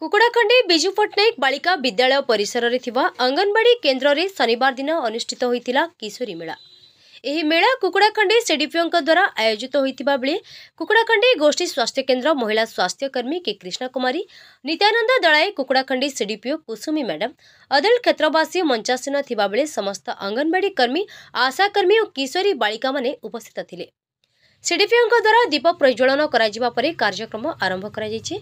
कुकुडाखंडी बिजु पट्टनायक बाळिका विद्यालय परिसरात केंद्र रे शनिवार दिन अनुषित होता किशोरी मेला एही मेला कुकुडाखंडी सिडीपीओ द्वारा आयोजित होता वेळ कुकडाखंडी गोष्टी केंद्र महिला स्वास्थ्यकर्मी कुमारी नित्यानंद दळ कुकुडाखंडी सीडीपीओ कुसुमी मॅडम अदल क्षेत्रवासी मंचासीन थांबा व किशोरी आशाकर्मीशोर माने उपस्थित थिले ସିଡିପିଓଙ୍କ ଦ୍ୱାରା ଦୀପ ପ୍ରଜ୍ୱଳନ କରାଯିବା ପରେ କାର୍ଯ୍ୟକ୍ରମ ଆରମ୍ଭ କରାଯାଇଛି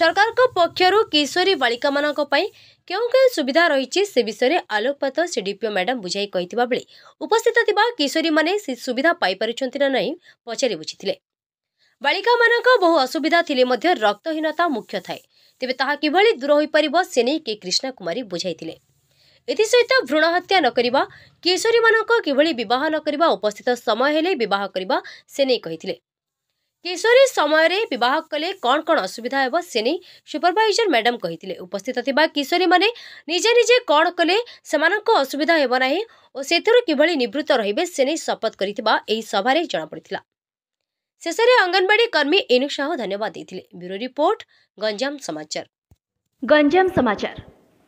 ସରକାରଙ୍କ ପକ୍ଷରୁ କିଶୋରୀ ବାଳିକାମାନଙ୍କ ପାଇଁ କେଉଁ କେଉଁ ସୁବିଧା ରହିଛି ସେ ବିଷୟରେ ଆଲୋକପାତ ସିଡିପିଓ ମ୍ୟାଡାମ୍ ବୁଝାଇ କହିଥିବା ବେଳେ ଉପସ୍ଥିତ ଥିବା କିଶୋରୀମାନେ ସେ ସୁବିଧା ପାଇପାରୁଛନ୍ତି ନା ନାହିଁ ପଚାରି ବୁଝିଥିଲେ ବାଳିକାମାନଙ୍କ ବହୁ ଅସୁବିଧା ଥିଲେ ମଧ୍ୟ ରକ୍ତହୀନତା ମୁଖ୍ୟ ଥାଏ ତେବେ ତାହା କିଭଳି ଦୂର ହୋଇପାରିବ ସେ ନେଇ କେ କ୍ରିଷ୍ଣା କୁମାରୀ ବୁଝାଇଥିଲେ ଏଥିସହିତ ଭ୍ରୂଣ ହତ୍ୟା ନକରିବା କିଶୋରୀମାନଙ୍କ କିଭଳି ବିବାହ ନକରିବା ଉପସ୍ଥିତ ସମୟ ହେଲେ ବିବାହ କରିବା ସେ ନେଇ କହିଥିଲେ କିଶୋରୀ ସମୟରେ ବିବାହ କଲେ କ'ଣ କ'ଣ ଅସୁବିଧା ହେବ ସେ ନେଇ ସୁପରଭାଇଜର ମ୍ୟାଡ଼ାମ୍ କହିଥିଲେ ଉପସ୍ଥିତ ଥିବା କିଶୋରୀମାନେ ନିଜେ ନିଜେ କ'ଣ କଲେ ସେମାନଙ୍କ ଅସୁବିଧା ହେବ ନାହିଁ ଓ ସେଥିରୁ କିଭଳି ନିବୃତ୍ତ ରହିବେ ସେ ନେଇ ଶପଥ କରିଥିବା ଏହି ସଭାରେ ଜଣାପଡ଼ିଥିଲା ଶେଷରେ ଅଙ୍ଗନବାଡ଼ି କର୍ମୀ ଏନୁ ସାହୁ ଧନ୍ୟବାଦ ଦେଇଥିଲେ ବ୍ୟୁରୋ ରିପୋର୍ଟ ଗଞ୍ଜାମ ସମାଚାର ଗଞ୍ଜାମ ସମାଚାର